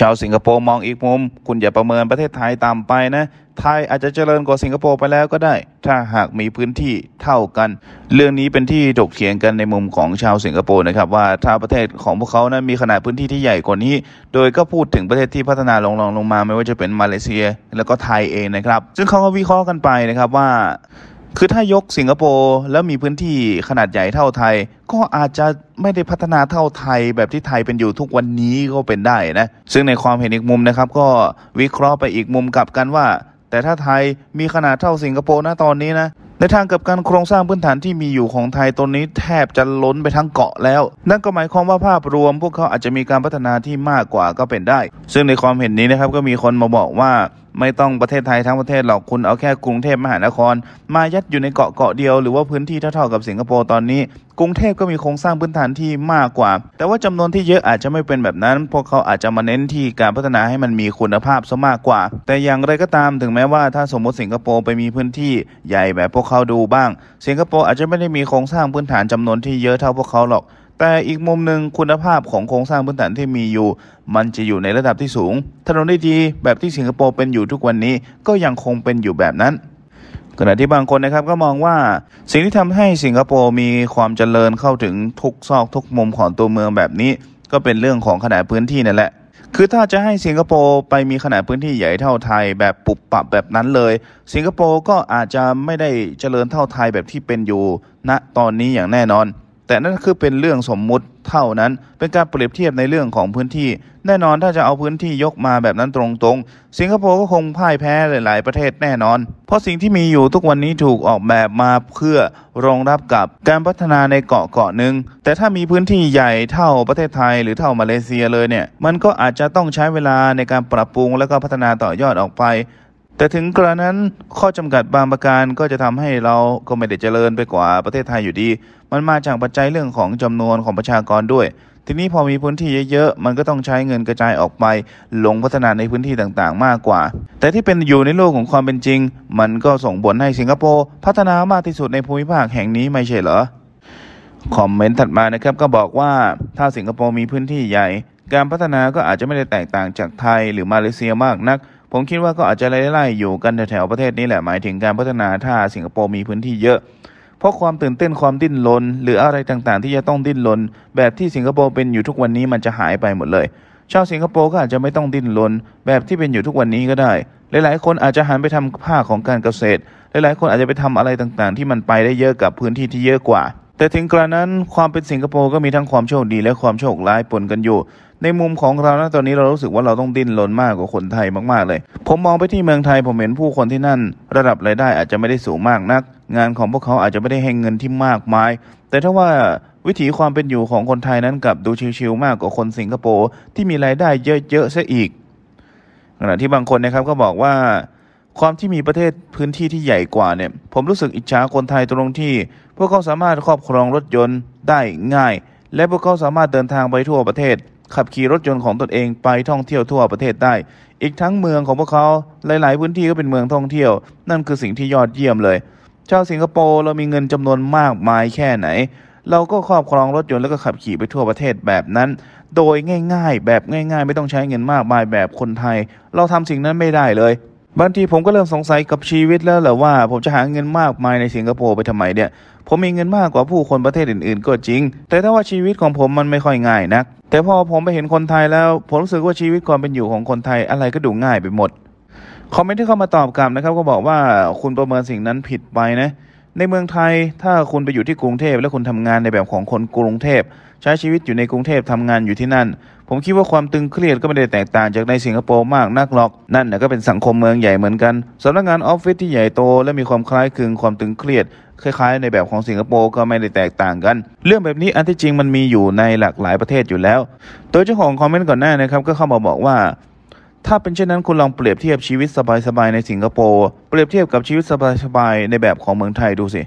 ชาวสิงคโปร์มองอีกมุม คุณอย่าประเมินประเทศไทยต่ำไปนะไทยอาจจะเจริญกว่าสิงคโปร์ไปแล้วก็ได้ ถ้าหากมีพื้นที่เท่ากัน เรื่องนี้เป็นที่ถกเถียงกันในมุมของชาวสิงคโปร์นะครับว่า ถ้าประเทศของพวกเขานะั้นมีขนาดพื้นที่ที่ใหญ่กว่านี้ โดยก็พูดถึงประเทศที่พัฒนาลงๆงลงมาไม่ว่าจะเป็นมาเลเซียแล้วก็ไทยเองนะครับ ซึ่งเขาก็วิเคราะห์กันไปนะครับว่าคือถ้ายกสิงคโปร์ แล้วมีพื้นที่ขนาดใหญ่เท่าไทย ก็อาจจะไม่ได้พัฒนาเท่าไทยแบบที่ไทยเป็นอยู่ทุกวันนี้ก็เป็นได้นะ ซึ่งในความเห็นอีกมุมนะครับ ก็วิเคราะห์ไปอีกมุมกลับกันว่า แต่ถ้าไทยมีขนาดเท่าสิงคโปร์นะตอนนี้นะในทางกับการโครงสร้างพื้นฐานที่มีอยู่ของไทยตนนี้แทบจะล้นไปทั้งเกาะแล้ว นั่นก็หมายความว่าภาพรวม พวกเขาอาจจะมีการพัฒนาที่มากกว่าก็เป็นได้ ซึ่งในความเห็นนี้นะครับก็มีคนมาบอกว่าไม่ต้องประเทศไทยทั้งประเทศหรอกคุณเอาแค่กรุงเทพมหานคร มายัดอยู่ในเกาะเกาะเดียว หรือว่าพื้นที่เท่าๆกับสิงคโปร์ตอนนี้ กรุงเทพก็มีโครงสร้างพื้นฐานที่มากกว่า แต่ว่าจำนวนที่เยอะอาจจะไม่เป็นแบบนั้น พวกเขาอาจจะมาเน้นที่การพัฒนาให้มันมีคุณภาพซะมากกว่า แต่อย่างไรก็ตามถึงแม้ว่า ถ้าสมมติสิงคโปร์ไปมีพื้นที่ใหญ่แบบพวกเขาดูบ้าง สิงคโปร์อาจจะไม่ได้มีโครงสร้างพื้นฐานจำนวนที่เยอะเท่าพวกเขาหรอกแต่อีกมุมหนึ่งคุณภาพของโครงสร้างพื้นฐานที่มีอยู่ มันจะอยู่ในระดับที่สูงถนนดีแบบที่สิงคโปร์เป็นอยู่ทุกวันนี้ก็ยังคงเป็นอยู่แบบนั้น ขณะที่บางคนนะครับก็มองว่าสิ่งที่ทำให้สิงคโปร์มีความเจริญเข้าถึงทุกซอกทุกมุมของตัวเมืองแบบนี้ ก็เป็นเรื่องของขนาดพื้นที่นั่นแหละคือถ้าจะให้สิงคโปร์ไปมีขนาดพื้นที่ใหญ่เท่าไทย แบบปุบปับแบบนั้นเลย สิงคโปร์ก็อาจจะไม่ได้เจริญเท่าไทยแบบที่เป็นอยู่ณนะตอนนี้อย่างแน่นอนแต่นั่นคือเป็นเรื่องสมมุติเท่านั้น เป็นการเปรียบเทียบในเรื่องของพื้นที่ แน่นอนถ้าจะเอาพื้นที่ยกมาแบบนั้นตรงๆ สิงคโปร์ก็คงพ่ายแพ้หลาย ๆประเทศแน่นอน เพราะสิ่งที่มีอยู่ทุกวันนี้ถูกออกแบบมาเพื่อรองรับกับการพัฒนาในเกาะเกาะหนึ่งแต่ถ้ามีพื้นที่ใหญ่เท่าประเทศไทยหรือเท่ามาเลเซียเลยเนี่ย มันก็อาจจะต้องใช้เวลาในการปรับปรุงและก็พัฒนาต่อยอดออกไปแต่ถึงกระนั้นข้อจำกัดบางประการก็จะทำให้เราก็ไม่ได้เจริญไปกว่าประเทศไทยอยู่ดี มันมาจากปัจจัยเรื่องของจำนวนของประชากรด้วย ทีนี้พอมีพื้นที่เยอะๆมันก็ต้องใช้เงินกระจายออกไปลงพัฒนาในพื้นที่ต่างๆ มากกว่า แต่ที่เป็นอยู่ในโลกของความเป็นจริง มันก็ส่งผลให้สิงคโปร์พัฒนามากที่สุดในภูมิภาคแห่งนี้ไม่ใช่เหรอคอมเมนต์ถัดมานะครับก็บอกว่าถ้าสิงคโปร์มีพื้นที่ใหญ่ การพัฒนาก็อาจจะไม่ได้แตกต่างจากไทยหรือมาเลเซียมากนักผมคิดว่าก็อาจจะไล่ๆอยู่กันแถวๆประเทศนี้แหละหมายถึงการพัฒนาถ้าสิงคโปร์มีพื้นที่เยอะ เพราะความตื่นเต้นความดิ้นรนหรืออะไรต่างๆที่จะต้องดิ้นรนแบบที่สิงคโปร์เป็นอยู่ทุกวันนี้มันจะหายไปหมดเลยชาวสิงคโปร์ก็อาจจะไม่ต้องดิ้นรนแบบที่เป็นอยู่ทุกวันนี้ก็ได้ หลาย ๆ คนอาจจะหันไปทำภาคของการเกษตร หลายๆ คนอาจจะไปทำอะไรต่างๆ ที่มันไปได้เยอะกับพื้นที่ที่เยอะกว่า แต่ถึงกระนั้น ความเป็นสิงคโปร์ก็มีทั้งความโชคดี และความโชคร้ายปนกันอยู่ในมุมของเรานะตอนนี้เรารู้สึกว่าเราต้องดิ้นรนมากกว่าคนไทยมากๆเลย ผมมองไปที่เมืองไทยผมเห็นผู้คนที่นั่น ระดับรายได้อาจจะไม่ได้สูงมากนัก งานของพวกเขาอาจจะไม่ได้แหงเงินที่มากมาย แต่ถ้าว่าวิถีความเป็นอยู่ของคนไทยนั้นกับดูชิวๆมากกว่าคนสิงคโปร์ที่มีรายได้เยอะๆซะอีก ขณะที่บางคนนะครับก็บอกว่า ความที่มีประเทศพื้นที่ที่ใหญ่กว่าเนี่ยผมรู้สึกอิจฉาคนไทยตรงที่พวกเขาสามารถครอบครองรถยนต์ได้ง่าย และพวกเขาสามารถเดินทางไปทั่วประเทศขับขี่รถยนต์ของตนเองไปท่องเที่ยวทั่วประเทศได้ อีกทั้งเมืองของพวกเขาหลาย ๆ พื้นที่ก็เป็นเมืองท่องเที่ยว นั่นคือสิ่งที่ยอดเยี่ยมเลย ชาวสิงคโปร์เรามีเงินจำนวนมากมายแค่ไหน เราก็ครอบครองรถยนต์แล้วก็ขับขี่ไปทั่วประเทศแบบนั้น โดยง่าย ๆ แบบง่าย ๆ ไม่ต้องใช้เงินมากมายแบบคนไทย เราทำสิ่งนั้นไม่ได้เลย บางทีผมก็เริ่มสงสัยกับชีวิตแล้วแหละว่าผมจะหาเงินมากมายในสิงคโปร์ไปทำไมเนี่ย ผมมีเงินมากกว่าผู้คนประเทศอื่น ๆ ก็จริง แต่ถ้าว่าชีวิตของผมมันไม่ค่อยง่ายนักแต่พอผมไปเห็นคนไทยแล้ว ผมรู้สึกว่าชีวิตความเป็นอยู่ของคนไทยอะไรก็ดูง่ายไปหมดคอมเมนต์ที่เข้ามาตอบกลับนะครับก็บอกว่าคุณประเมินสิ่งนั้นผิดไปนะ ในเมืองไทยถ้าคุณไปอยู่ที่กรุงเทพและคุณทำงานในแบบของคนกรุงเทพใช้ชีวิตอยู่ในกรุงเทพทำงานอยู่ที่นั่นผมคิดว่าความตึงเครียดก็ไม่ได้แตกต่างจากในสิงคโปร์มากนักหรอกนั่นนะก็เป็นสังคมเมืองใหญ่เหมือนกันสำนักงานออฟฟิศที่ใหญ่โตและมีความคล้ายคลึงความตึงเครียดคล้ายๆในแบบของสิงคโปร์ก็ไม่ได้แตกต่างกัน เรื่องแบบนี้อันที่จริงมันมีอยู่ในหลากหลายประเทศอยู่แล้ว โดยเจ้าของคอมเมนต์ก่อนหน้านะครับก็เข้ามาบอกว่า ถ้าเป็นเช่นนั้นคุณ ลอง เปรียบเทียบชีวิตสบายๆในสิงคโปร์เปรียบเทียบกับชีวิตสบายๆในแบบของเมืองไทยดูสิ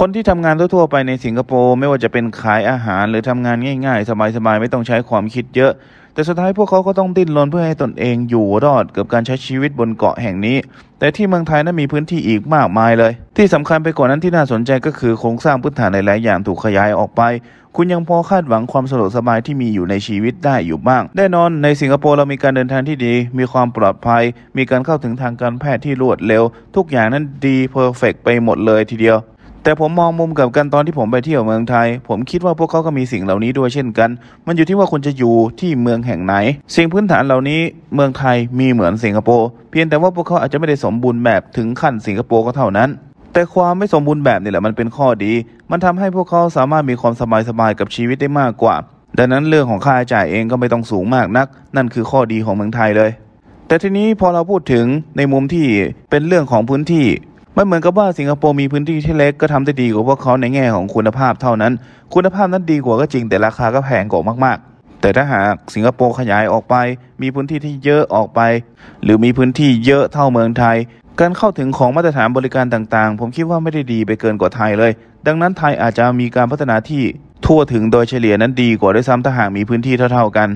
คนที่ทำงานทั่วๆ ไปในสิงคโปร์ไม่ว่าจะเป็นขายอาหาร หรือทำงานง่ายๆสบายๆไม่ต้องใช้ความคิดเยอะแต่สุดท้ายพวกเขาก็ต้องดิ้นรนเพื่อให้ตนเองอยู่รอดกับการใช้ชีวิตบนเกาะแห่งนี้ แต่ที่เมืองไทยนั้นมีพื้นที่อีกมากมายเลย ที่สำคัญไปกว่านั้นที่น่าสนใจก็คือโครงสร้างพื้นฐานในหลายอย่างถูกขยายออกไป คุณยังพอคาดหวังความสะดวกสบายที่มีอยู่ในชีวิตได้อยู่บ้าง แน่นอนในสิงคโปร์เรามีการเดินทางที่ดี มีความปลอดภัย มีการเข้าถึงทางการแพทย์ที่รวดเร็ว ทุกอย่างนั้นดีเพอร์เฟกไปหมดเลยทีเดียวแต่ผมมองมุมกับกันตอนที่ผมไปเที่ยวเมืองไทย ผมคิดว่าพวกเขาก็มีสิ่งเหล่านี้ด้วยเช่นกัน มันอยู่ที่ว่าคุณจะอยู่ที่เมืองแห่งไหน สิ่งพื้นฐานเหล่านี้เมืองไทยมีเหมือนสิงคโปร์เพียงแต่ว่าพวกเขาอาจจะไม่ได้สมบูรณ์แบบถึงขั้นสิงคโปร์ก็เท่านั้น แต่ความไม่สมบูรณ์แบบนี่แหละมันเป็นข้อดี มันทำให้พวกเขาสามารถมีความสบายๆกับชีวิตได้มากกว่า ดังนั้นเรื่องของค่าใช้จ่ายเองก็ไม่ต้องสูงมากนัก นั่นคือข้อดีของเมืองไทยเลย แต่ทีนี้พอเราพูดถึงในมุมที่เป็นเรื่องของพื้นที่มันเหมือนกับว่าสิงคโปร์มีพื้นที่ที่เล็กก็ทำได้ดีกว่าพวกเขาในแง่ของคุณภาพเท่านั้น คุณภาพนั้นดีกว่าก็จริงแต่ราคาก็แพงกว่ามากๆ แต่ถ้าหาก สิงคโปร์ขยายออกไป มีพื้นที่ที่เยอะออกไป หรือมีพื้นที่เยอะเท่าเมืองไทย การเข้าถึงของมาตรฐานบริการต่างๆ ผมคิดว่าไม่ได้ดีไปเกินกว่าไทยเลย ดังนั้นไทยอาจจะมีการพัฒนาที่ทั่วถึงโดยเฉลี่ยนั้นดีกว่าด้วยซ้ำถ้าหากมีพื้นที่เท่าๆกัน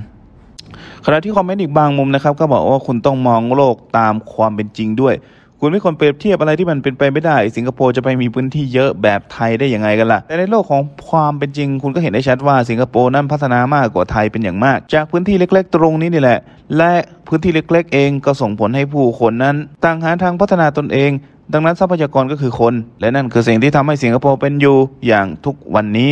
ขณะที่คอมเมนต์อีกบางมุมนะครับก็บอกว่าคุณต้องมองโลกตามความเป็นจริงด้วยคุณไม่ควรเปรียบเทียบอะไรที่มันเป็นไปไม่ได้สิงคโปร์จะไปมีพื้นที่เยอะแบบไทยได้ยังไงกันล่ะแต่ในโลกของความเป็นจริง คุณก็เห็นได้ชัดว่าสิงคโปร์นั้นพัฒนามากกว่าไทยเป็นอย่างมาก จากพื้นที่เล็ก ๆ ตรงนี้นี่แหละ และพื้นที่เล็ก ๆ เองก็ส่งผลให้ผู้คนนั้นต่างหาทางพัฒนาตนเอง ดังนั้นทรัพยากรก็คือคน และนั่นคือสิ่งที่ทำให้สิงคโปร์เป็นอยู่อย่างทุกวันนี้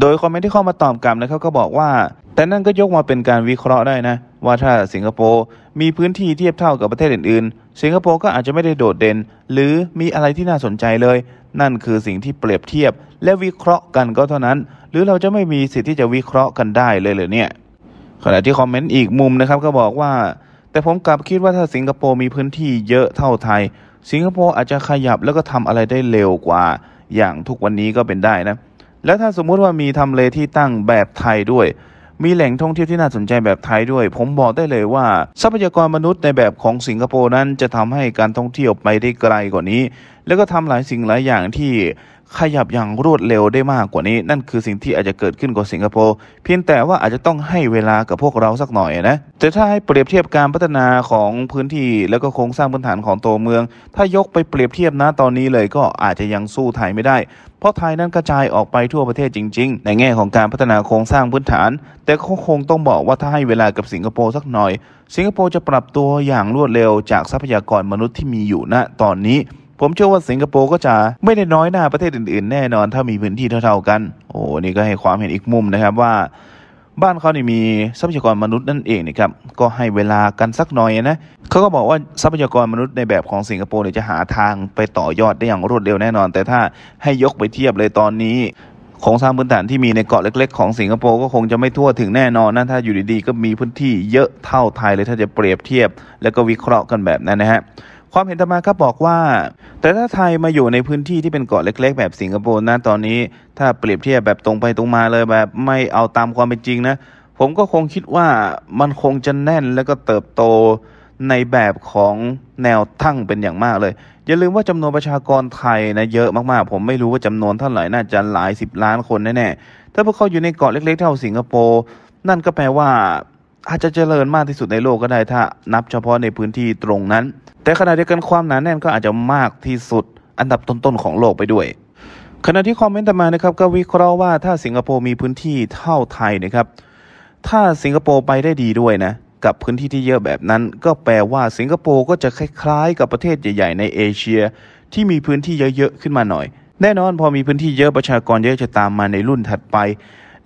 โดยคอมเมนต์ที่เข้ามาตอบกลับนะเขาก็บอกว่า แต่นั่นก็ยกมาเป็นการวิเคราะห์ได้นะ ว่าถ้าสิงคโปร์มีพื้นที่เทียบเท่ากับประเทศอื่นสิงคโปร์ก็อาจจะไม่ได้โดดเด่น หรือมีอะไรที่น่าสนใจเลย นั่นคือสิ่งที่เปรียบเทียบและวิเคราะห์กันก็เท่านั้น หรือเราจะไม่มีสิทธิ์ที่จะวิเคราะห์กันได้เลยหรือเนี่ยขณะที่คอมเมนต์อีกมุมนะครับก็บอกว่าแต่ผมกลับคิดว่าถ้าสิงคโปร์มีพื้นที่เยอะเท่าไทย สิงคโปร์อาจจะขยับแล้วก็ทำอะไรได้เร็วกว่า อย่างทุกวันนี้ก็เป็นได้นะแล้วถ้าสมมุติว่ามีทำเลที่ตั้งแบบไทยด้วยมีแหล่งท่องเที่ยวที่น่าสนใจแบบไทยด้วย ผมบอกได้เลยว่าทรัพยากรมนุษย์ในแบบของสิงคโปร์นั้นจะทำให้การท่องเที่ยวไปได้ไกลกว่านี้ แล้วก็ทำหลายสิ่งหลายอย่างที่ขยับอย่างรวดเร็วได้มากกว่านี้ นั่นคือสิ่งที่อาจจะเกิดขึ้นกับสิงคโปร์ เพียงแต่ว่าอาจจะต้องให้เวลากับพวกเราสักหน่อยนะแต่ถ้าให้เปรียบเทียบการพัฒนาของพื้นที่แล้วก็โครงสร้างพื้นฐานของโตเมือง ถ้ายกไปเปรียบเทียบนะตอนนี้เลยก็อาจจะยังสู้ไทยไม่ได้เพราะไทยนั้นกระจายออกไปทั่วประเทศจริงๆ ในแง่ของการพัฒนาโครงสร้างพื้นฐาน แต่ก็คงต้องบอกว่าถ้าให้เวลากับสิงคโปร์สักหน่อย สิงคโปร์จะปรับตัวอย่างรวดเร็วจากทรัพยากรมนุษย์ที่มีอยู่ณตอนนี้ ผมเชื่อว่าสิงคโปร์ก็จะไม่ได้น้อยหน้าประเทศอื่นๆ แน่นอนถ้ามีพื้นที่เท่าๆกัน โอ้ นี่ก็ให้ความเห็นอีกมุมนะครับว่าบ้านเขานี่มีทรัพยากรมนุษย์นั่นเองนะครับก็ให้เวลากันสักหน่อยนะเขาก็บอกว่าทรัพยากรมนุษย์ในแบบของสิงคโปร์เนี่ยจะหาทางไปต่อยอดได้อย่างรวดเร็วแน่นอน แต่ถ้าให้ยกไปเทียบเลยตอนนี้โครงสร้างพื้นฐานที่มีในเกาะเล็กๆของสิงคโปร์ก็คงจะไม่ทั่วถึงแน่นอนนะถ้าอยู่ดีๆก็มีพื้นที่เยอะเท่าไทยเลยถ้าจะเปรียบเทียบแล้วก็วิเคราะห์กันแบบนั้นนะฮะความเห็นต่อมาครับบอกว่า แต่ถ้าไทยมาอยู่ในพื้นที่ที่เป็นเกาะเล็ก ๆ แบบสิงคโปร์นะตอนนี้ ถ้าเปรียบเทียบแบบตรงไปตรงมาเลย แบบไม่เอาตามความเป็นจริงนะ ผมก็คงคิดว่ามันคงจะแน่นแล้วก็เติบโตในแบบของแนวตั้งเป็นอย่างมากเลย อย่าลืมว่าจำนวนประชากรไทยนะเยอะมากๆ ผมไม่รู้ว่าจำนวนเท่าไหร่น่าจะหลายสิบล้านคนแน่ๆถ้าพวกเขาอยู่ในเกาะเล็ก ๆเท่าสิงคโปร์นั่นก็แปลว่าอาจจะเจริญมากที่สุดในโลกก็ได้ ถ้านับเฉพาะในพื้นที่ตรงนั้น แต่ขณะเดียวกันความหนาแน่นก็อาจจะมากที่สุดอันดับต้นๆของโลกไปด้วย ขณะที่คอมเมนต์ต่อมานะครับก็วิเคราะห์ว่าถ้าสิงคโปร์มีพื้นที่เท่าไทยนะครับ ถ้าสิงคโปร์ไปได้ดีด้วยนะกับพื้นที่ที่เยอะแบบนั้น ก็แปลว่าสิงคโปร์ก็จะคล้ายๆกับประเทศใหญ่ ๆ ในเอเชียที่มีพื้นที่เยอะๆขึ้นมาหน่อย แน่นอนพอมีพื้นที่เยอะประชากรเยอะจะตามมาในรุ่นถัดไป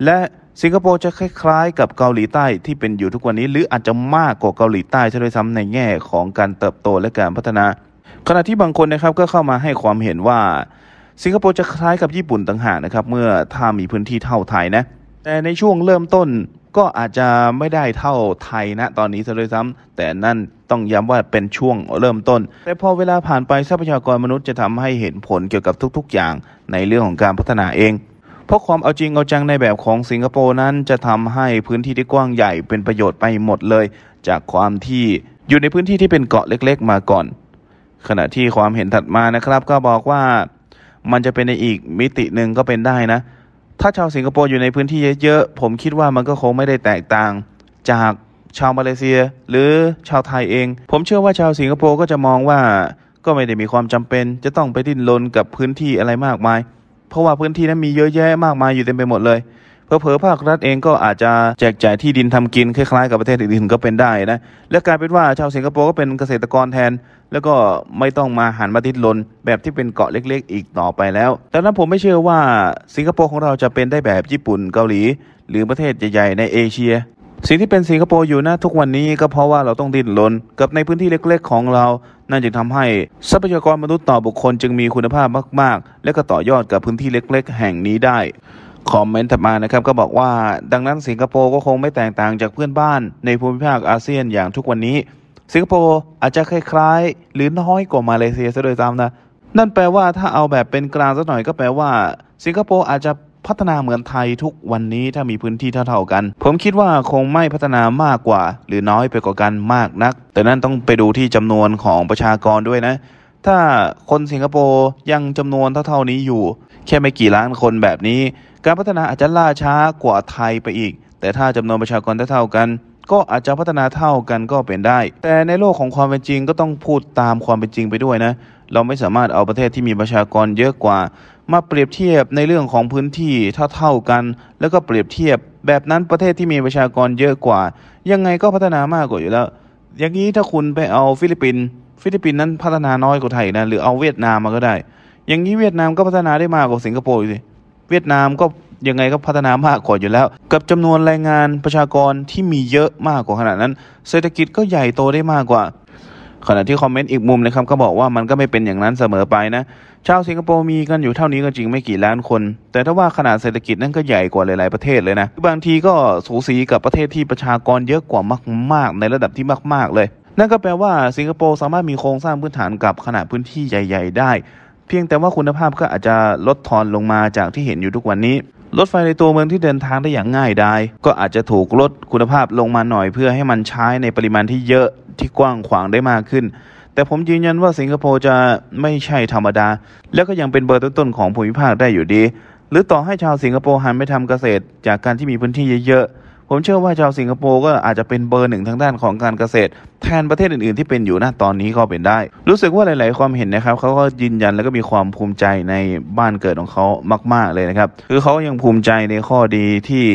และสิงคโปร์จะคล้ายๆ กับเกาหลีใต้ที่เป็นอยู่ทุกวันนี้ หรืออาจจะมากกว่าเกาหลีใต้ซช่ด้วยซ้ำในแง่ของการเติบโตและการพัฒนา ขณะที่บางคนนะครับก็เข้ามาให้ความเห็นว่า สิงคโปร์จะคล้ายกับญี่ปุ่นต่างหากนะครับเมื่อถ้ามีพื้นที่เท่าไทยนะ แต่ในช่วงเริ่มต้น ก็อาจจะไม่ได้เท่าไทยนะตอนนี้ซะด้วยซ้ำ แต่นั่นต้องย้ำว่าเป็นช่วงเริ่มต้น แต่พอเวลาผ่านไปทรัพยากรมนุษย์จะทำให้เห็นผลเกี่ยวกับทุกๆ อย่างในเรื่องของการพัฒนาเองเพราะความเอาจริงเอาจังในแบบของสิงคโปร์นั้นจะทำให้พื้นที่ที่กว้างใหญ่ เป็นประโยชน์ไปหมดเลย จากความที่อยู่ในพื้นที่ที่เป็นเกาะเล็กๆมาก่อน ขณะที่ความเห็นถัดมานะครับก็บอกว่ามันจะเป็นในอีกมิติหนึ่งก็เป็นได้นะ ถ้าชาวสิงคโปร์อยู่ในพื้นที่เยอะๆผมคิดว่ามันก็คงไม่ได้แตกต่าง จากชาวมาเลเซียหรือชาวไทยเอง ผมเชื่อว่าชาวสิงคโปร์ก็จะมองว่าก็ไม่ได้มีความจำเป็น จะต้องไปดิ้นรนกับพื้นที่อะไรมากมายเพราะว่าพื้นที่นั้นมีเยอะแยะมากมาย อยู่เต็มไปหมดเลยเผลอภาครัฐเองก็อาจจะแจกจ่ายที่ดินทำกินคล้ายๆ กับประเทศอื่นๆก็เป็นได้นะ และกลายเป็นว่าชาวสิงคโปร์ก็เป็นเกษตรกรแทนแล้วก็ไม่ต้องมาหันมาติดลน แบบที่เป็นเกาะเล็ก ๆ อีกต่อไปแล้ว แต่นั้นผมไม่เชื่อว่าสิงคโปร์ของเราจะเป็นได้แบบญี่ปุ่นเกาหลี หรือประเทศใหญ่ๆในเอเชียสิ่งที่เป็นสิงคโปร์อยู่นะทุกวันนี้ก็เพราะว่าเราต้องดิ้นรนกับในพื้นที่เล็ก ๆ ของเรา นั่นจึงทำให้ ทรัพยากรมนุษย์ต่อบุคคลจึงมีคุณภาพมากๆและก็ต่อยอดกับพื้นที่เล็ก ๆ แห่งนี้ได้คอมเมนต์ถัดมานะครับก็บอกว่าดังนั้นสิงคโปร์ก็คงไม่แตกต่างจากเพื่อนบ้าน ในภูมิภาคอาเซียนอย่างทุกวันนี้ สิงคโปร์อาจจะคล้ายๆ หรือน้อยกว่ามาเลเซียซะโดยตามนะ นั่นแปลว่าถ้าเอาแบบเป็นกลางสักหน่อยก็แปลว่าสิงคโปร์อาจจะพัฒนาเหมือนไทยทุกวันนี้ถ้ามีพื้นที่เท่าๆกันผมคิดว่าคงไม่พัฒนามากกว่าหรือน้อยไปกว่ากันมากนัก แต่นั่นต้องไปดูที่จำนวนของประชากรด้วยนะ ถ้าคนสิงคโปร์ยังจำนวนเท่าๆนี้อยู่ แค่ไม่กี่ล้านคนแบบนี้ การพัฒนาอาจจะล่าช้ากว่าไทยไปอีก แต่ถ้าจำนวนประชากรเท่าๆกันก็อาจจะพัฒนาเท่ากันก็เป็นได้ แต่ในโลกของความเป็นจริงก็ต้องพูดตามความเป็นจริงไปด้วยนะ เราไม่สามารถเอาประเทศที่มีประชากรเยอะกว่า มาเปรียบเทียบในเรื่องของพื้นที่เท่าเท่ากันแล้วก็เปรียบเทียบ แบบนั้นประเทศที่มีประชากรเยอะกว่า ยังไงก็พัฒนามากกว่าอยู่แล้ว อย่างนี้ถ้าคุณไปเอาฟิลิปปินส์ฟิลิปปินส์นั้นพัฒนาน้อยกว่าไทยนะหรือเอาเวียดนามมาก็ได้ อย่างนี้เวียดนามก็พัฒนาได้มากกว่าสิงคโปร์สิเวียดนามก็ยังไงก็พัฒนามากกว่าอยู่แล้ว กับจำนวนแรงงานประชากรที่มีเยอะมากกว่าขนาดนั้น เศรษฐกิจก็ใหญ่โตได้มากกว่า ขณะที่คอมเมนต์อีกมุมนะครับก็บอกว่ามันก็ไม่เป็นอย่างนั้นเสมอไปนะ ชาวสิงคโปร์มีกันอยู่เท่านี้ก็จริงไม่กี่ล้านคน แต่ถ้าว่าขนาดเศรษฐกิจนั่นก็ใหญ่กว่าหลายๆประเทศเลยนะ บางทีก็สูสีกับประเทศที่ประชากรเยอะกว่ามากๆ ในระดับที่มาก ๆ เลย นั่นก็แปลว่าสิงคโปร์สามารถมีโครงสร้างพื้นฐานกับขนาดพื้นที่ใหญ่ ๆ ได้ เพียงแต่ว่าคุณภาพก็อาจจะลดทอนลงมาจากที่เห็นอยู่ทุกวันนี้รถไฟในตัวเมืองที่เดินทางได้อย่างง่ายดายก็อาจจะถูกลดคุณภาพลงมาหน่อยเพื่อให้มันใช้ในปริมาณที่เยอะที่กว้างขวางได้มากขึ้น แต่ผมยืนยันว่าสิงคโปร์จะไม่ใช่ธรรมดา และก็ยังเป็นเบอร์ต้นๆของภูมิภาคได้อยู่ดี หรือต่อให้ชาวสิงคโปร์หันไปทำเกษตร จากการที่มีพื้นที่เยอะผมเชื่อว่าชาวสิงคโปร์ก็อาจจะเป็นเบอร์หนึ่งทางด้านของการเกษตร แทนประเทศอื่นๆ ที่เป็นอยู่ะตอนนี้ก็เป็นได้ รู้สึกว่าหลายๆความเห็นนะครับเขาก็ยืนยันแล้วก็มีความภูมิใจในบ้านเกิดของเขามาก ๆเลยนะครับคือเขายังภูมิใจในข้อดีที่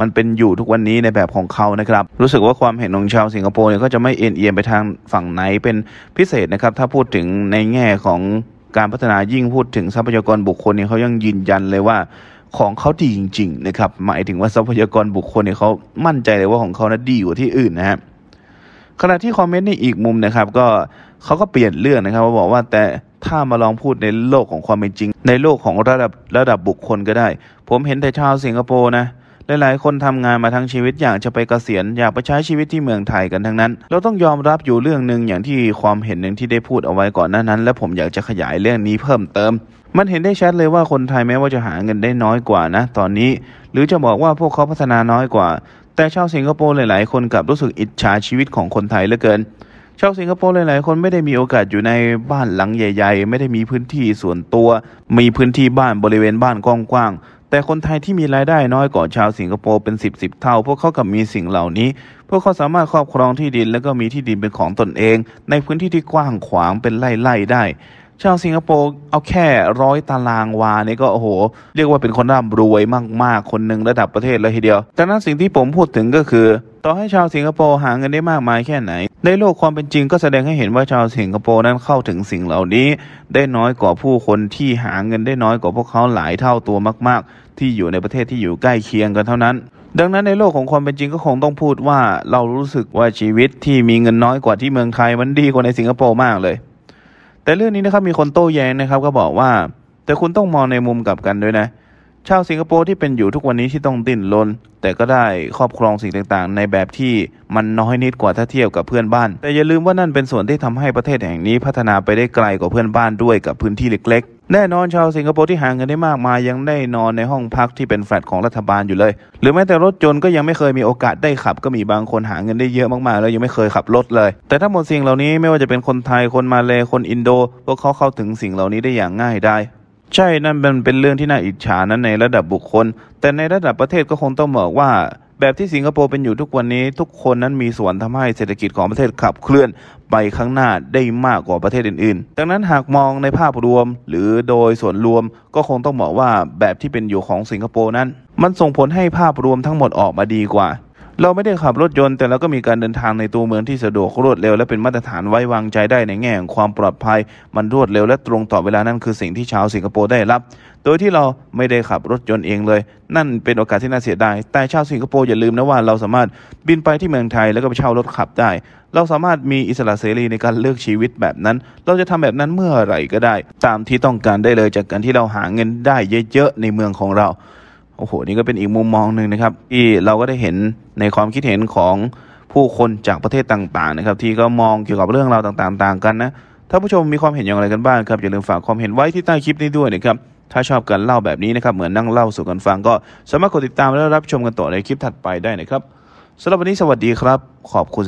มันเป็นอยู่ทุกวันนี้ในแบบของเขานะครับ รู้สึกว่าความเห็นของชาวสิงคโปร์เนี่ยก็จะไม่เอ็นเอียงไปทางฝั่งไหนเป็นพิเศษนะครับถ้าพูดถึงในแง่ของการพัฒนายิ่งพูดถึงทรัพยากรบุคคลเนี่ยเขายังยืนยันเลยว่าของเขาดีจริงๆนะครับหมายถึงว่าทรัพยากรบุคคลเนี่ยเขามั่นใจเลยว่าของเขานะดีกว่าที่อื่นนะฮะขณะที่คอมเมนต์ในอีกมุมนะครับก็เขาก็เปลี่ยนเรื่องนะครับ่าบอกว่าแต่ถ้ามาลองพูดในโลกของความเป็นจริงในโลกของระดับระดับบุคคลก็ได้ ผมเห็นแต่ชาวสิงคโปร์นะหลายๆ คนทำงานมาทั้งชีวิตอยากจะไปกเกษียณอยากไปใช้ชีวิตที่เมืองไทยกันทั้งนั้น เราต้องยอมรับอยู่เรื่องหนึ่งอย่างที่ความเห็นหนึ่งที่ได้พูดเอาไว้ก่อนหน้านั้น และผมอยากจะขยายเรื่องนี้เพิ่มเติมมันเห็นได้ชัดเลยว่าคนไทยแม้ว่าจะหาเงินได้น้อยกว่านะ ตอนนี้ หรือจะบอกว่าพวกเขาพัฒนาน้อยกว่า แต่ชาวสิงคโปร์หลาย ๆ คนกลับรู้สึกอิจฉาชีวิตของคนไทยเหลือเกิน ชาวสิงคโปร์หลาย ๆ คนไม่ได้มีโอกาสอยู่ในบ้านหลังใหญ่ ๆ ไม่ได้มีพื้นที่ส่วนตัว มีพื้นที่บ้านบริเวณบ้านกว้าง ๆ แต่คนไทยที่มีรายได้น้อยกว่าชาวสิงคโปร์เป็นสิบสเท่าพวกเขากับมีสิ่งเหล่านี้ พวกเขาสามารถครอบครองที่ดินแล้วก็มีที่ดินเป็นของตนเอง ในพื้นที่ที่กว้างขวางเป็นไร่ๆได้ชาวสิงคโปร์เอาแค่ร้อยตารางวานี่ก็โอ้โห เรียกว่าเป็นคนร่ำรวยมากๆคนหนึ่งระดับประเทศเลยทีเดียวแต่นั้นสิ่งที่ผมพูดถึงก็คือ ต่อให้ชาวสิงคโปร์หาเงินได้มากมายแค่ไหน ในโลกความเป็นจริงก็แสดงให้เห็นว่าชาวสิงคโปร์นั้นเข้าถึงสิ่งเหล่านี้ ได้น้อยกว่าผู้คนที่หาเงินได้น้อยกว่าพวกเขาหลายเท่าตัวมากๆ ที่อยู่ในประเทศที่อยู่ใกล้เคียงกันเท่านั้น ดังนั้นในโลกของความเป็นจริงก็คงต้องพูดว่าเรารู้สึกว่าชีวิตที่มีเงินน้อยกว่าที่เมืองไทยมันดีกว่าในสิงคโปร์มากเลยแต่เรื่องนี้นะครับมีคนโต้แย้งนะครับก็บอกว่า แต่คุณต้องมองในมุมกลับกันด้วยนะ ชาวสิงคโปร์ที่เป็นอยู่ทุกวันนี้ที่ต้องดิ้นรนแต่ก็ได้ครอบครองสิ่งต่าง ๆ ในแบบที่มันน้อยนิดกว่าถ้าเทียบกับเพื่อนบ้าน แต่อย่าลืมว่านั่นเป็นส่วนที่ทำให้ประเทศแห่งนี้พัฒนาไปได้ไกลกว่าเพื่อนบ้านด้วยกับพื้นที่เล็กแน่นอนชาวสิงคโปร์ที่หาเงินได้มากมายยังได้นอนในห้องพักที่เป็นแฟลตของรัฐบาลอยู่เลย หรือแม้แต่รถจนก็ยังไม่เคยมีโอกาสได้ขับก็มีบางคนหาเงินได้เยอะมากๆ แล้วยังไม่เคยขับรถเลย แต่ทั้งหมดสิ่งเหล่านี้ไม่ว่าจะเป็นคนไทยคนมาเลคนอินโดพวกเขาเข้าถึงสิ่งเหล่านี้ได้อย่างง่ายได้ใช่นั่นเป็นเป็นเรื่องที่น่าอิจฉานั้นในระดับบุคคล แต่ในระดับประเทศก็คงต้องบอกว่าแบบที่สิงคโปร์เป็นอยู่ทุกวันนี้ ทุกคนนั้นมีส่วนทำให้เศรษฐกิจของประเทศขับเคลื่อน ไปข้างหน้าได้มากกว่าประเทศอื่นๆ ดังนั้นหากมองในภาพรวม หรือโดยส่วนรวม ก็คงต้องบอกว่าแบบที่เป็นอยู่ของสิงคโปร์นั้น มันส่งผลให้ภาพรวมทั้งหมดออกมาดีกว่าเราไม่ได้ขับรถยนต์ แต่เราก็มีการเดินทางในตัวเมืองที่สะดวกรวดเร็ว และเป็นมาตรฐานไว้วางใจได้ในแง่ของความปลอดภัยมันรวดเร็วและตรงต่อเวลานั่นคือสิ่งที่ชาวสิงคโปร์ได้รับ โดยที่เราไม่ได้ขับรถยนต์เองเลย นั่นเป็นโอกาสที่น่าเสียดายแต่ชาวสิงคโปร์อย่าลืมนะว่าเราสามารถบินไปที่เมืองไทยแล้วก็ไปเช่ารถขับได้ เราสามารถมีอิสระเสรีในการเลือกชีวิตแบบนั้น เราจะทำแบบนั้นเมื่อไหร่ก็ได้ ตามที่ต้องการได้เลยจากการที่เราหาเงินได้เยอะๆในเมืองของเราโอ้โห นี่ก็เป็นอีกมุมมองหนึ่งนะครับที่เราก็ได้เห็นในความคิดเห็นของผู้คนจากประเทศต่าง ๆ นะครับ ที่ก็มองเกี่ยวกับเรื่องราวต่างๆต่างกันนะถ้าผู้ชมมีความเห็นอย่างไรกันบ้างครับอย่าลืมฝากความเห็นไว้ที่ใต้คลิปนี้ด้วยนะครับถ้าชอบการเล่าแบบนี้นะครับเหมือนนั่งเล่าสู่กันฟังก็สามารถกดติดตามและรับชมกันต่อในคลิปถัดไปได้นะครับสำหรับวันนี้สวัสดีครับขอบคุณ